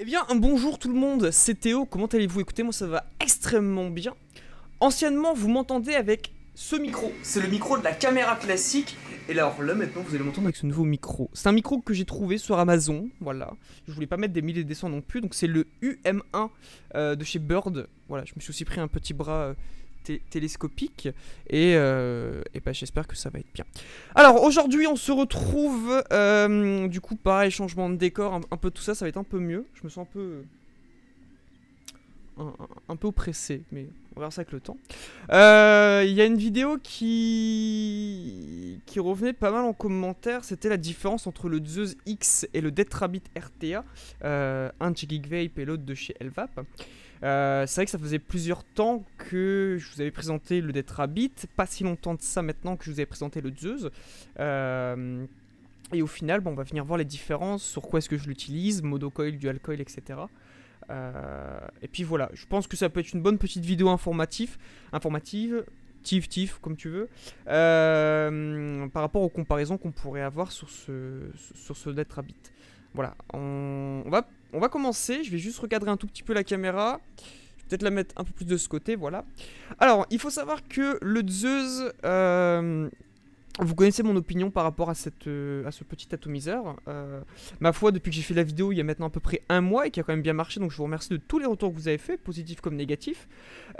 Eh bien, un bonjour tout le monde, c'est Théo, comment allez-vous Écoutez, moi ça va extrêmement bien. Anciennement, vous m'entendez avec ce micro. C'est le micro de la caméra classique. Et alors là, maintenant, vous allez m'entendre avec ce nouveau micro. C'est un micro que j'ai trouvé sur Amazon, voilà. Je voulais pas mettre des milliers de dessins non plus, donc c'est le UM1 euh, de chez Bird. Voilà, je me suis aussi pris un petit bras euh, télescopique. Et, euh, bah, j'espère que ça va être bien. Alors aujourd'hui, on se retrouve. Euh, du coup, pareil, changement de décor, un, peu tout ça, ça va être un peu mieux. Je me sens un peu. Un, peu oppressé, mais on verra ça avec le temps. Euh, il y a une vidéo qui qui revenait pas mal en commentaire, c'était la différence entre le Zeus X et le Death Rabbit RTA, un chez Vape et l'autre de chez Elvap. Euh, c'est vrai que ça faisait plusieurs temps que je vous avais présenté le Death pas si longtemps de ça maintenant que je vous avais présenté le Zeus. Euh, et au final, bon, on va venir voir les différences, sur quoi est-ce que je l'utilise, modocoil, dual coil, etc. Euh, et puis voilà, je pense que ça peut être une bonne petite vidéo informative, informative tif tif comme tu veux, par rapport aux comparaisons qu'on pourrait avoir sur ce, sur ce Death Voilà, on, on va on va commencer. Je vais juste recadrer un tout petit peu la caméra. peut-être la mettre un peu plus de ce côté, voilà. Alors, il faut savoir que le Zeus, euh, vous connaissez mon opinion par rapport à, cette, euh, à ce petit atomiseur. Euh, ma foi, depuis que j'ai fait la vidéo il y a maintenant à peu près un mois et qui a quand même bien marché, donc je vous remercie de tous les retours que vous avez fait, positifs comme négatifs.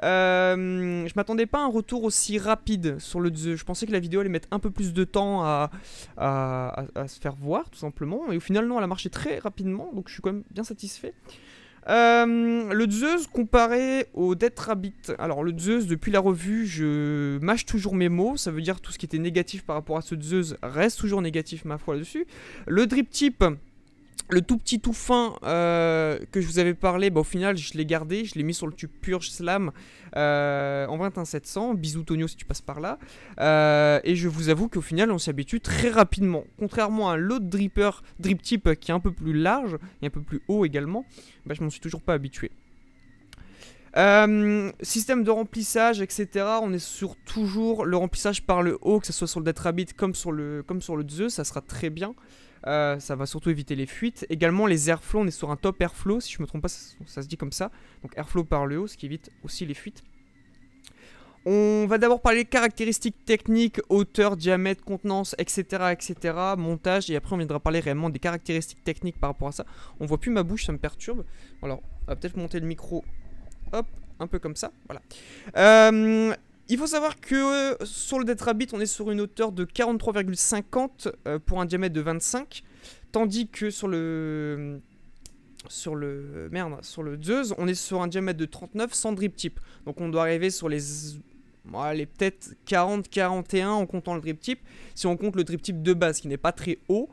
Euh, je m'attendais pas à un retour aussi rapide sur le Je pensais que la vidéo allait mettre un peu plus de temps à, à se faire voir, tout simplement. Et au final, non, elle a marché très rapidement, donc je suis quand même bien satisfait. Euh, le Zeus comparé au Death Rabbit. Alors le Zeus, depuis la revue, je mâche toujours mes mots. Ça veut dire tout ce qui était négatif par rapport à ce Zeus reste toujours négatif, ma foi, là-dessus. Le Drip Tip, le tout petit tout fin euh, que je vous avais parlé, bah, au final je l'ai gardé, je l'ai mis sur le tube Purge Slam euh, en 21700. Bisous Tonio si tu passes par là. Euh, et je vous avoue qu'au final on s'y habitue très rapidement. Contrairement à l'autre dripper, drip type qui est un peu plus large et un peu plus haut également, bah, je m'en suis toujours pas habitué. Euh, système de remplissage, etc. On est sur toujours le remplissage par le haut, que ce soit sur le Dead Rabbit comme sur le, comme sur le Zeus, ça sera très bien. Euh, ça va surtout éviter les fuites. Également, les airflows, on est sur un top airflow, si je me trompe pas, ça, se dit comme ça. Donc airflow par le haut, ce qui évite aussi les fuites. On va d'abord parler caractéristiques techniques, hauteur, diamètre, contenance, etc., etc., montage, et après on viendra parler réellement des caractéristiques techniques par rapport à ça. On voit plus ma bouche, ça me perturbe. Alors, on va peut-être monter le micro, hop, un peu comme ça, voilà. Euh, il faut savoir que euh, sur le Dead Rabbit, on est sur une hauteur de 43,50 euh, pour un diamètre de 25, tandis que sur le sur le euh, merde, sur le Zeus, on est sur un diamètre de 39 sans drip tip. Donc on doit arriver sur les les peut-être 40 41 en comptant le drip tip. si on compte le drip tip de base qui n'est pas très haut.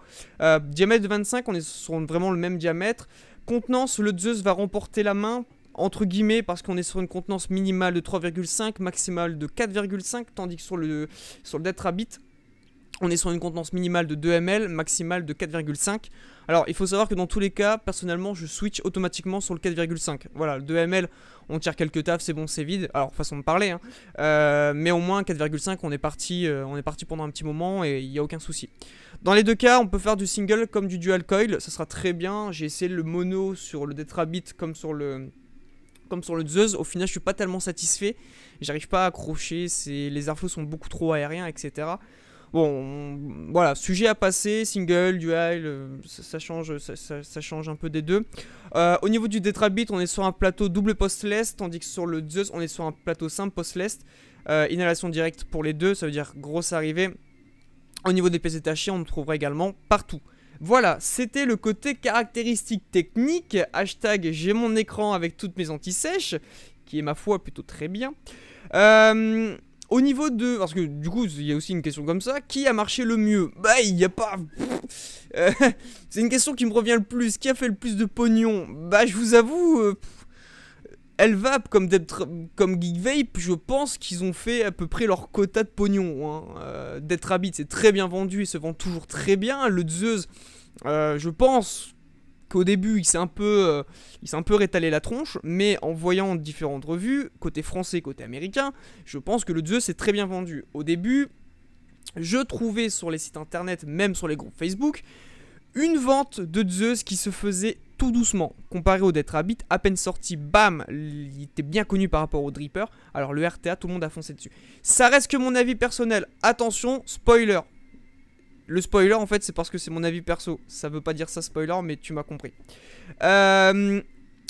diamètre de 25, on est sur vraiment le même diamètre. Contenance, le Zeus va remporter la main entre guillemets, parce qu'on est sur une contenance minimale de 3,5, maximale de 4,5, tandis que sur le, sur le on est sur une contenance minimale de 2 ml, maximale de 4,5. Alors, il faut savoir que dans tous les cas, personnellement, je switch automatiquement sur le 4,5. Voilà, le 2 ml, on tire quelques tafs, c'est bon, c'est vide. Alors, façon de parler, hein. euh, mais au moins 4,5, on est parti, euh, on est parti pendant un petit moment et il n'y a aucun souci. Dans les deux cas, on peut faire du single comme du dual coil, ça sera très bien. J'ai essayé le mono sur le Detrabit comme sur le comme sur le Zeus, au final je suis pas tellement satisfait. J'arrive pas à accrocher, les infos sont beaucoup trop aériens, etc. Bon, voilà, sujet à passer, single, dual, euh, ça, change, ça, change un peu des deux. Euh, au niveau du Detrabit, on est sur un plateau double post-lest, tandis que sur le Zeus, on est sur un plateau simple post-lest. Euh, inhalation directe pour les deux, ça veut dire grosse arrivée. Au niveau des PC tachés, on trouvera également partout. Voilà, c'était le côté caractéristique technique, hashtag j'ai mon écran avec toutes mes antisèches, qui est ma foi plutôt très bien. Euh, au niveau de... Parce que du coup, il y a aussi une question comme ça. Qui a marché le mieux Bah, il n'y a pas... Euh, c'est une question qui me revient le plus. Qui a fait le plus de pognon Bah, je vous avoue... Euh, Elvap comme, comme Geek Vape, je pense qu'ils ont fait à peu près leur quota de pognon. Hein. Euh, c'est très bien vendu il se vend toujours très bien. Le Zeus, euh, je pense qu'au début, il s'est un peu, euh, il s'est un peu rétalé la tronche, mais en voyant différentes revues, côté français, côté américain, je pense que le Zeus est très bien vendu. Au début, je trouvais sur les sites internet, même sur les groupes Facebook, une vente de Zeus qui se faisait tout doucement, comparé au Death Rabbit, à peine sorti, bam, il était bien connu par rapport au Dripper, alors le RTA, tout le monde a foncé dessus. Ça reste que mon avis personnel, attention, spoiler. Le spoiler, en fait, c'est parce que c'est mon avis perso, ça veut pas dire ça spoiler, mais tu m'as compris. Euh,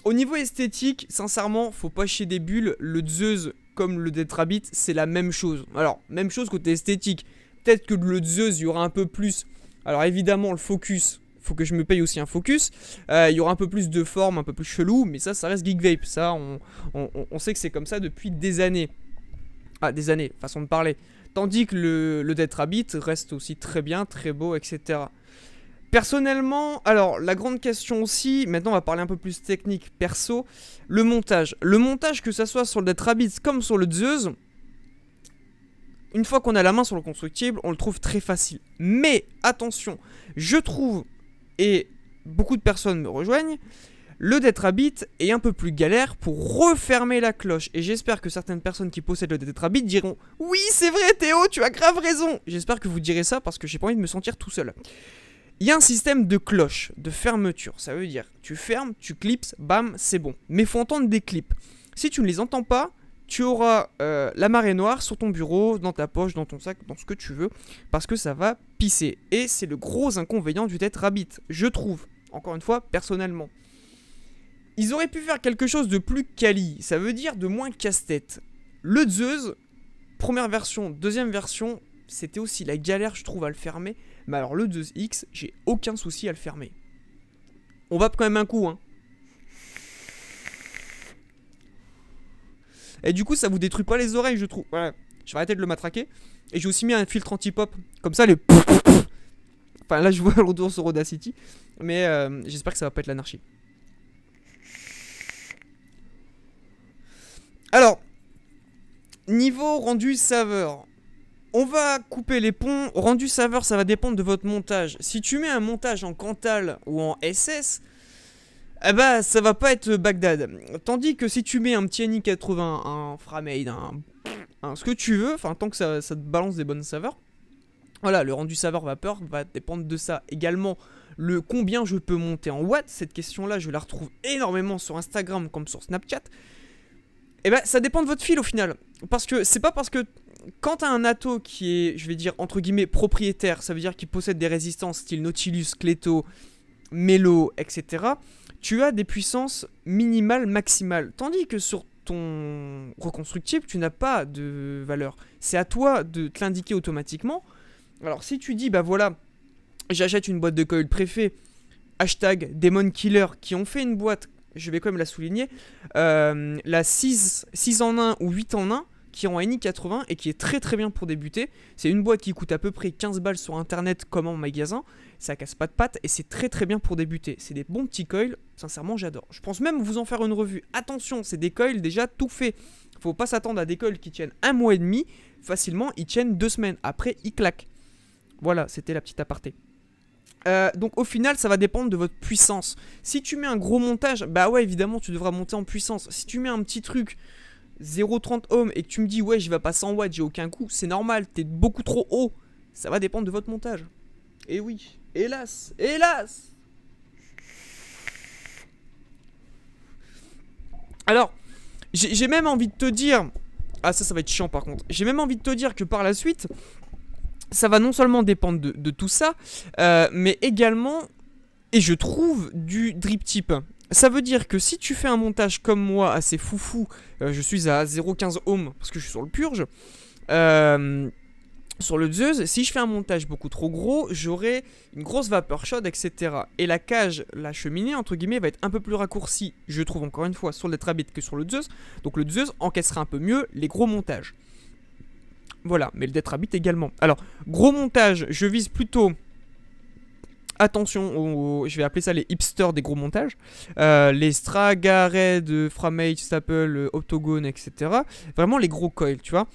au niveau esthétique, sincèrement, faut pas chier des bulles, le Zeus comme le Death Rabbit, c'est la même chose. Alors, même chose côté esthétique, peut-être que le Zeus, il y aura un peu plus... Alors évidemment, le focus, faut que je me paye aussi un focus. Euh, il y aura un peu plus de forme, un peu plus chelou, mais ça, ça reste Geek Vape. Ça, on, sait que c'est comme ça depuis des années. Ah, des années, façon de parler. Tandis que le, le Dead Rabbit reste aussi très bien, très beau, etc. Personnellement, alors la grande question aussi, maintenant on va parler un peu plus technique perso, le montage. Le montage, que ce soit sur le Dead Rabbit comme sur le Zeus, une fois qu'on a la main sur le constructible, on le trouve très facile. Mais attention, je trouve et beaucoup de personnes me rejoignent, le Tetrabit est un peu plus galère pour refermer la cloche. Et j'espère que certaines personnes qui possèdent le Tetrabit diront Oui, c'est vrai, Théo, tu as grave raison J'espère que vous direz ça parce que j'ai pas envie de me sentir tout seul. Il y a un système de cloche, de fermeture. Ça veut dire tu fermes, tu clips, bam, c'est bon. Mais faut entendre des clips. Si tu ne les entends pas, tu auras euh, la marée noire sur ton bureau, dans ta poche, dans ton sac, dans ce que tu veux, parce que ça va et c'est le gros inconvénient du tête rabbit, je trouve. Encore une fois, personnellement. Ils auraient pu faire quelque chose de plus quali, ça veut dire de moins casse-tête. Le Zeus, première version, deuxième version, c'était aussi la galère, je trouve, à le fermer. Mais alors, le Zeus X, j'ai aucun souci à le fermer. On va quand même un coup, hein. Et du coup, ça vous détruit pas les oreilles, je trouve. je vais arrêter de le matraquer. Et j'ai aussi mis un filtre anti-pop. Comme ça, le. Enfin, là, je vois le retour sur Audacity. Mais euh, j'espère que ça va pas être l'anarchie. Alors, niveau rendu saveur. On va couper les ponts. Rendu saveur, ça va dépendre de votre montage. Si tu mets un montage en Cantal ou en SS, eh bah ça va pas être Bagdad. Tandis que si tu mets un petit Annie 80, un Framade, un Hein, ce que tu veux, enfin tant que ça, te balance des bonnes saveurs. Voilà, le rendu saveur vapeur va dépendre de ça. Également, le combien je peux monter en watts, cette question-là, je la retrouve énormément sur Instagram comme sur Snapchat. Et eh ben, ça dépend de votre fil au final. Parce que c'est pas parce que quand t'as un ato qui est, je vais dire, entre guillemets, propriétaire, ça veut dire qu'il possède des résistances style Nautilus, Cléto, Melo, etc., tu as des puissances minimales, maximales. Tandis que sur ton reconstructible, tu n'as pas de valeur. C'est à toi de te l'indiquer automatiquement. Alors si tu dis, bah voilà, j'achète une boîte de coil préfet, hashtag Demon Killer, qui ont fait une boîte, je vais quand même la souligner, euh, la 6, 6 en 1 ou 8 en 1, qui est en NI80 et qui est très très bien pour débuter. C'est une boîte qui coûte à peu près 15 balles sur internet comme en magasin, ça casse pas de pattes et c'est très très bien pour débuter. C'est des bons petits coils, sincèrement j'adore. Je pense même vous en faire une revue. Attention, c'est des coils déjà tout faits. Faut pas s'attendre à des coils qui tiennent un mois et demi, facilement ils tiennent deux semaines, après ils claquent. Voilà, c'était la petite aparté. Euh, donc au final, ça va dépendre de votre puissance. Si tu mets un gros montage, bah ouais, évidemment, tu devras monter en puissance. Si tu mets un petit truc 0,30 ohm et que tu me dis ouais je vais pas 100 watts, j'ai aucun coup, c'est normal, t'es beaucoup trop haut. Ça va dépendre de votre montage. Et eh oui, hélas, hélas Alors, j'ai même envie de te dire... Ah ça, ça va être chiant par contre. J'ai même envie de te dire que par la suite, ça va non seulement dépendre de, tout ça, euh, mais également, et je trouve, du drip type. Ça veut dire que si tu fais un montage comme moi assez foufou, euh, je suis à 0,15 ohm parce que je suis sur le purge, euh, sur le Zeus, si je fais un montage beaucoup trop gros, j'aurai une grosse vapeur chaude, etc. Et la cage, la cheminée, entre guillemets, va être un peu plus raccourcie, je trouve encore une fois, sur le Detrabit que sur le Zeus. Donc le Zeus encaissera un peu mieux les gros montages. Voilà, mais le Detrabit également. Alors, gros montage, je vise plutôt attention je vais appeler ça les hipsters des gros montages, euh, les les de Framage, Staple, euh, Octogone, etc. Vraiment les gros coils, tu vois.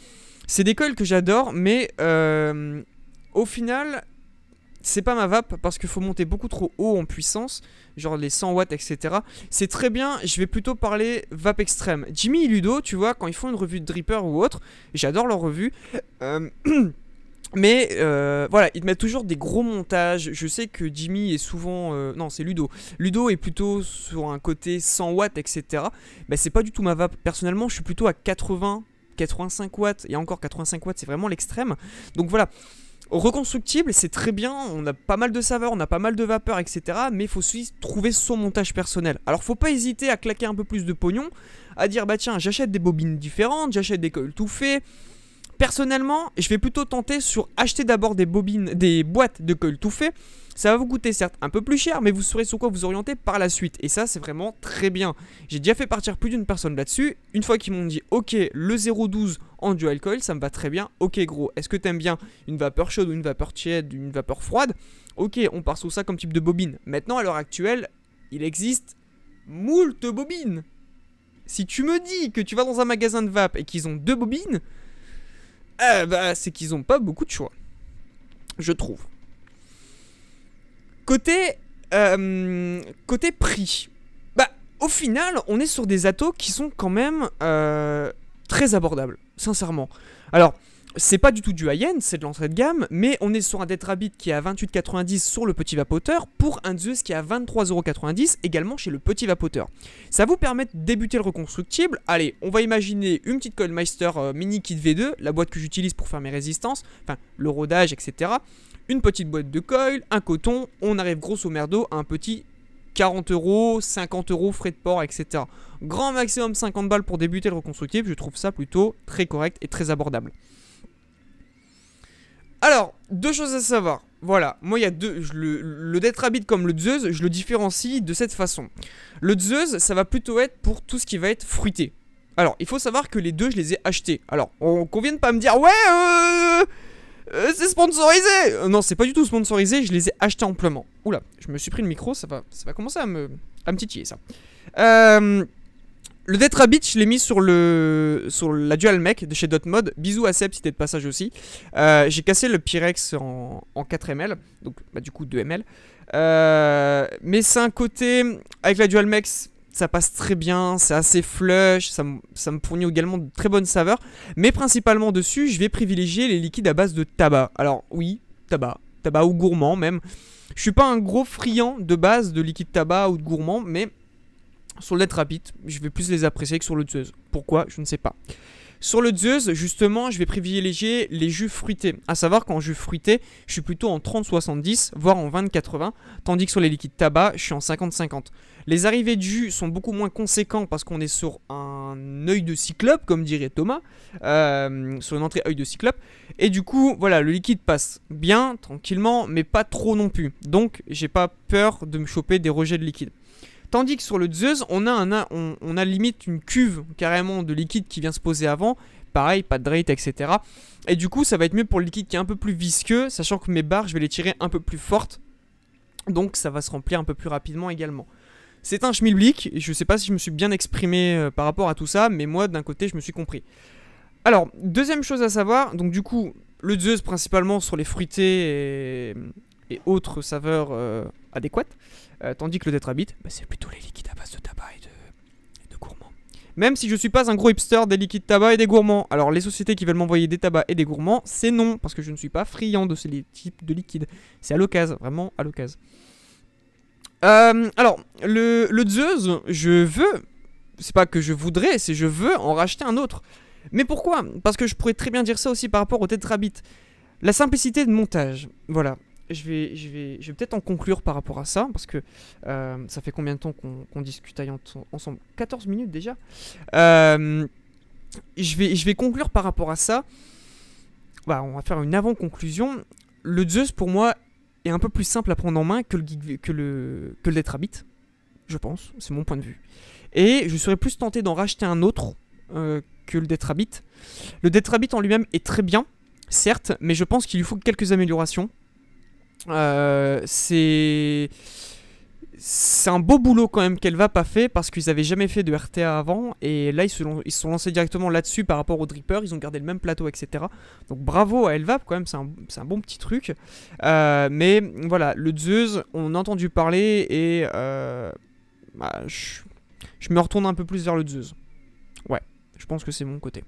C'est des coils que j'adore, mais euh, au final, c'est pas ma vape parce qu'il faut monter beaucoup trop haut en puissance, genre les 100 watts, etc. C'est très bien, je vais plutôt parler vape extrême. Jimmy et Ludo, tu vois, quand ils font une revue de Dripper ou autre, j'adore leur revue. Mais euh, voilà, ils te mettent toujours des gros montages. Je sais que Jimmy est souvent... Euh, non, c'est Ludo. Ludo est plutôt sur un côté 100 watts, etc. Mais bah, c'est pas du tout ma vape. Personnellement, je suis plutôt à 80, 85 watts. Et encore, 85 watts, c'est vraiment l'extrême. Donc voilà. Reconstructible, c'est très bien, on a pas mal de saveurs, on a pas mal de vapeur, etc. Mais il faut aussi trouver son montage personnel. Alors faut pas hésiter à claquer un peu plus de pognon, à dire bah tiens, j'achète des bobines différentes, j'achète des coils tout faits, Personnellement, je vais plutôt tenter sur acheter d'abord des bobines, des boîtes de coil tout fait. Ça va vous coûter certes un peu plus cher, mais vous saurez sur quoi vous orienter par la suite. Et ça, c'est vraiment très bien. J'ai déjà fait partir plus d'une personne là-dessus. Une fois qu'ils m'ont dit, ok, le 0,12 en dual coil, ça me va très bien. Ok, gros, est-ce que t'aimes bien une vapeur chaude ou une vapeur tiède, une vapeur froide Ok, on part sur ça comme type de bobine. Maintenant, à l'heure actuelle, il existe moult bobines. Si tu me dis que tu vas dans un magasin de vape et qu'ils ont deux bobines, eh ben, c'est qu'ils n'ont pas beaucoup de choix. Je trouve. Côté, euh, côté prix. Bah, au final, on est sur des atos qui sont quand même euh, très abordables, sincèrement. Alors, c'est pas du tout du high-end, c'est de l'entrée de gamme, mais on est sur un Dead qui est à 28,90 sur le petit vapoteur pour un Zeus qui est à 23,90€ également chez le petit vapoteur. Ça vous permet de débuter le reconstructible. Allez, on va imaginer une petite Coilmeister meister euh, Mini Kit V2, la boîte que j'utilise pour faire mes résistances, enfin le rodage, etc. Une petite boîte de coil, un coton, on arrive grosso merdo à un petit 40 50€ 50 frais de port, etc. Grand maximum 50 balles pour débuter le reconstructible, je trouve ça plutôt très correct et très abordable. Alors, deux choses à savoir. Voilà, moi il y a deux. Le, le Death comme le Zeus, je le différencie de cette façon. Le Zeus, ça va plutôt être pour tout ce qui va être fruité. Alors, il faut savoir que les deux, je les ai achetés. Alors, on convient de pas me dire, ouais, euh, euh, c'est sponsorisé Non, c'est pas du tout sponsorisé, je les ai achetés amplement. Oula, je me suis pris le micro, ça va, ça va commencer à me, à me titiller ça. Euh. Le Death Rabbit, je l'ai mis sur, le, sur la Dual Mech de chez Dotmod. Bisous à Seb si t'es de passage aussi. Euh, j'ai cassé le Pyrex en, 4 ml, donc bah, du coup 2 ml. Euh, mais c'est un côté, avec la Dual Mech, ça passe très bien, c'est assez flush, ça, me fournit également de très bonnes saveurs. Mais principalement dessus, je vais privilégier les liquides à base de tabac. Alors oui, tabac, tabac ou gourmand même. Je suis pas un gros friand de base de liquide tabac ou de gourmand, mais sur le rapide, je vais plus les apprécier que sur le Zeus. Pourquoi Je ne sais pas. Sur le Zeus, justement, je vais privilégier les jus fruités. À savoir qu'en jus fruité, je suis plutôt en 30-70, voire en 20-80, tandis que sur les liquides tabac, je suis en 50-50. Les arrivées de jus sont beaucoup moins conséquentes parce qu'on est sur un œil de cyclope, comme dirait Thomas, euh, sur une entrée œil de cyclope. Et du coup, voilà, le liquide passe bien, tranquillement, mais pas trop non plus. Donc, j'ai pas peur de me choper des rejets de liquide. Tandis que sur le Zeus, on a, on, limite une cuve carrément de liquide qui vient se poser avant pareil, pas de rate, etc. Et du coup, ça va être mieux pour le liquide qui est un peu plus visqueux, sachant que mes barres, je vais les tirer un peu plus fortes. Donc ça va se remplir un peu plus rapidement également. C'est un schmilblick, je sais pas si je me suis bien exprimé euh, par rapport à tout ça, mais moi, d'un côté, je me suis compris. Alors, deuxième chose à savoir, donc du coup, le Zeus principalement sur les fruités et, autres saveurs euh, adéquate, euh, tandis que le tétrabite, bah, c'est plutôt les liquides à base de tabac et de, gourmands. Même si je suis pas un gros hipster des liquides tabac et des gourmands, alors les sociétés qui veulent m'envoyer des tabacs et des gourmands, c'est non, parce que je ne suis pas friand de ces types de liquides. C'est à l'occasion, vraiment à l'occasion. Euh, alors, le, Zeus, je veux, c'est pas que je voudrais, c'est je veux en racheter un autre. Mais pourquoi Parce que je pourrais très bien dire ça aussi par rapport au tétrabit. La simplicité de montage, voilà je vais, je vais, je vais peut-être en conclure par rapport à ça, parce que euh, ça fait combien de temps qu'on discute ensemble 14 minutes déjà. Euh, je, vais, je vais conclure par rapport à ça. Bah, on va faire une avant-conclusion. Le Zeus, pour moi, est un peu plus simple à prendre en main que le, que le, que le Detrabit, je pense, c'est mon point de vue. Et je serais plus tenté d'en racheter un autre euh, que le Rabbit. Le Rabbit en lui-même est très bien, certes, mais je pense qu'il lui faut quelques améliorations euh, c'est c'est un beau boulot quand même qu'elle a pas fait parce qu'ils avaient jamais fait de RTA avant et là ils se, ils sont lancés directement là-dessus par rapport au Dripper, ils ont gardé le même plateau etc. Donc bravo à Elvap quand même, c'est un, bon petit truc. Euh, mais voilà, le Zeus, on a entendu parler et euh, bah, je me retourne un peu plus vers le Zeus. Ouais, je pense que c'est mon côté.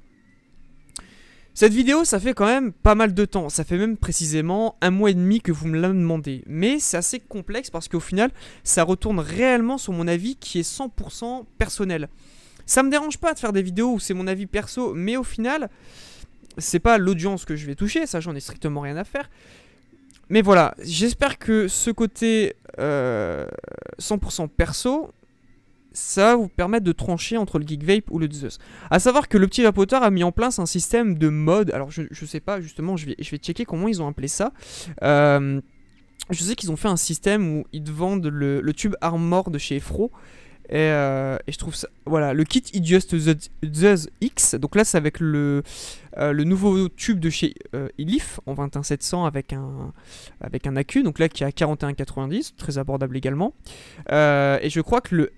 Cette vidéo, ça fait quand même pas mal de temps, ça fait même précisément un mois et demi que vous me l'avez demandé, mais c'est assez complexe parce qu'au final, ça retourne réellement sur mon avis qui est 100% personnel. Ça me dérange pas de faire des vidéos où c'est mon avis perso, mais au final, c'est pas l'audience que je vais toucher, ça j'en ai strictement rien à faire. Mais voilà, j'espère que ce côté 100% euh, perso, ça vous permettre de trancher entre le Geek Vape ou le Zeus. A savoir que le petit vapoteur a mis en place un système de mode. Alors je, je sais pas justement, je vais, je vais checker comment ils ont appelé ça. Euh, je sais qu'ils ont fait un système où ils vendent le, le tube Armor de chez Efro. Et, euh, et, je trouve ça. Voilà, le kit Idiot Zeus X. Donc là, c'est avec le, euh, le nouveau tube de chez Elif en 21700 avec un, avec un accu, Donc là, qui est à 41,90. Très abordable également. et je crois que le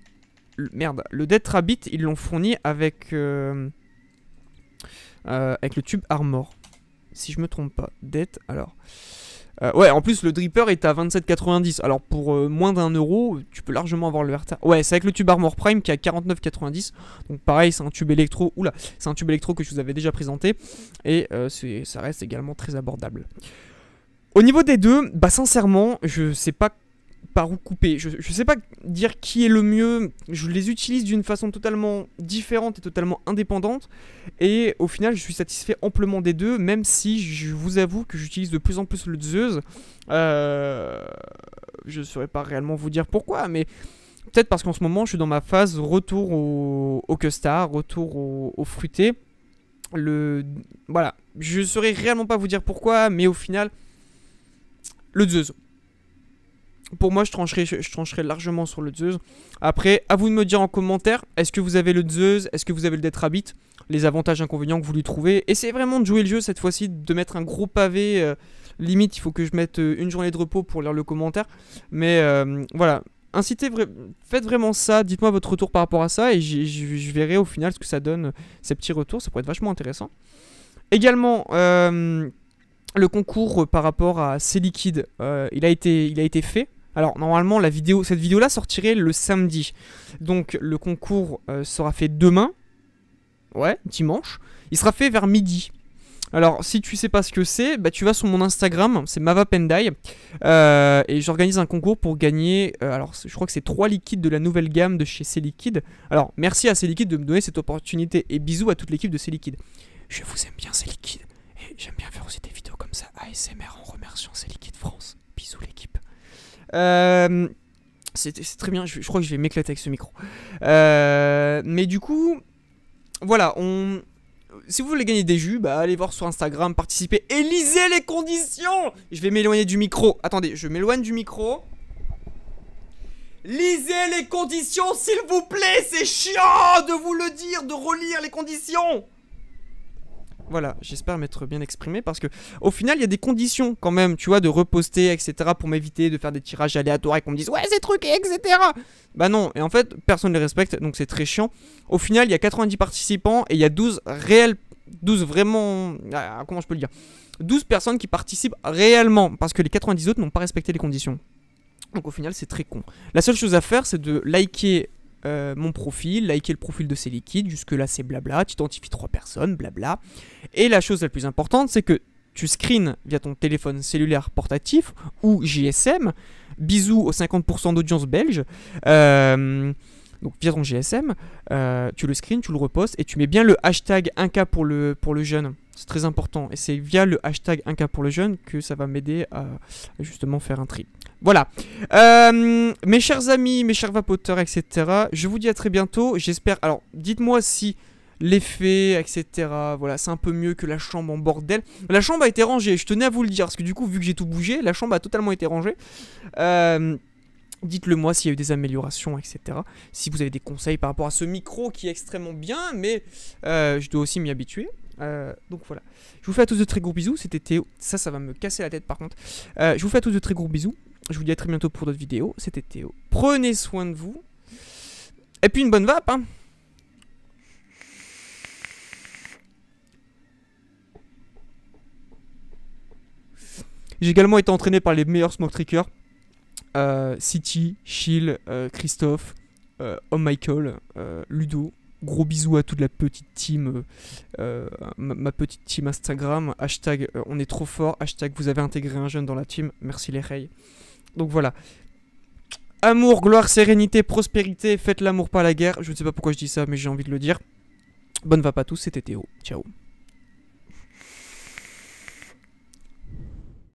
merde, le Death Rabbit, ils l'ont fourni avec, euh, euh, avec le tube Armor. Si je me trompe pas. Dead, alors... Euh, ouais, en plus, le Dripper est à 27,90. Alors, pour moins d'un euro, tu peux largement avoir le Verta... Ouais, c'est avec le tube Armor Prime qui est à 49,90. Donc, pareil, c'est un tube électro. Oula, c'est un tube électro que je vous avais déjà présenté. Et ça reste également très abordable. Au niveau des deux, bah sincèrement, je sais pas par où couper. Je ne sais pas dire qui est le mieux. Je les utilise d'une façon totalement différente et totalement indépendante. Et au final, je suis satisfait amplement des deux, même si je vous avoue que j'utilise de plus en plus le Zeus. Euh, je ne saurais pas réellement vous dire pourquoi, mais peut-être parce qu'en ce moment, je suis dans ma phase retour au, au custard, retour au, fruité. Le, voilà, je ne saurais réellement pas vous dire pourquoi, mais au final, le Zeus. Pour moi, je trancherai, largement sur le Zeus. Après, à vous de me dire en commentaire, est-ce que vous avez le Zeus Est-ce que vous avez le Death Les avantages, inconvénients que vous lui trouvez. Essayez vraiment de jouer le jeu cette fois-ci, de mettre un gros pavé. Euh, limite, il faut que je mette euh, une journée de repos pour lire le commentaire. Mais euh, voilà, incitez, faites vraiment ça, dites-moi votre retour par rapport à ça, et je verrai au final ce que ça donne, ces petits retours, ça pourrait être vachement intéressant. Également, le concours par rapport à ces liquides, il, a été, il a été fait. Alors normalement la vidéo, cette vidéo là sortirait le samedi. Donc le concours euh, sera fait demain. Ouais, dimanche. Il sera fait vers midi. Alors si tu sais pas ce que c'est, bah, tu vas sur mon Instagram, c'est Mavapendai. Euh, et j'organise un concours pour gagner, euh, alors je crois que c'est 3 liquides de la nouvelle gamme de chez c Alors merci à c de me donner cette opportunité et bisous à toute l'équipe de c Je vous aime bien c Et j'aime bien faire aussi des vidéos comme ça ASMR en remerciant c France. Euh, c'est très bien, je, crois que je vais m'éclater avec ce micro. Euh, mais du coup, voilà, on... Si vous voulez gagner des jus, bah, allez voir sur Instagram, participez et lisez les conditions Je vais m'éloigner du micro. Attendez, je m'éloigne du micro. Lisez les conditions, s'il vous plaît C'est chiant de vous le dire, de relire les conditions voilà, j'espère m'être bien exprimé parce que au final, il y a des conditions quand même, tu vois, de reposter, etc. pour m'éviter de faire des tirages aléatoires et qu'on me dise ouais, ces trucs, etc. Bah non, et en fait, personne ne les respecte, donc c'est très chiant. Au final, il y a 90 participants et il y a 12 réels, 12 vraiment. Ah, ah, comment je peux le dire 12 personnes qui participent réellement parce que les 90 autres n'ont pas respecté les conditions. Donc au final, c'est très con. La seule chose à faire, c'est de liker euh, mon profil, liker le profil de ces liquides, jusque-là c'est blabla, tu identifies trois personnes, blabla. Et la chose la plus importante, c'est que tu screens via ton téléphone cellulaire portatif ou GSM, bisous aux 50% d'audience belge, euh, donc via ton GSM, euh, tu le screens, tu le repostes et tu mets bien le hashtag 1K pour le, pour le jeune. C'est très important et c'est via le hashtag 1K pour le jeune que ça va m'aider à justement faire un tri. Voilà. Euh, mes chers amis, mes chers vapoteurs, etc. Je vous dis à très bientôt. J'espère. Alors, dites-moi si l'effet, etc. Voilà, c'est un peu mieux que la chambre en bordel. La chambre a été rangée, je tenais à vous le dire, parce que du coup, vu que j'ai tout bougé, la chambre a totalement été rangée. Euh, dites-le moi s'il y a eu des améliorations, etc. Si vous avez des conseils par rapport à ce micro qui est extrêmement bien, mais euh, je dois aussi m'y habituer. donc voilà. Je vous fais à tous de très gros bisous. C'était Théo. Ça, ça va me casser la tête par contre. je vous fais à tous de très gros bisous. Je vous dis à très bientôt pour d'autres vidéos. C'était Théo. Prenez soin de vous. Et puis une bonne vape, hein. J'ai également été entraîné par les meilleurs smoke trickers. Euh, City, Chill, euh, Christophe, euh, Michael, euh, Ludo. Gros bisous à toute la petite team, ma, ma, petite team Instagram. Hashtag on est trop fort. Hashtag vous avez intégré un jeune dans la team. Merci les Reyes. Donc voilà. Amour, gloire, sérénité, prospérité, faites l'amour pas la guerre. Je ne sais pas pourquoi je dis ça, mais j'ai envie de le dire. Bonne va pas tous, c'était Théo. Ciao.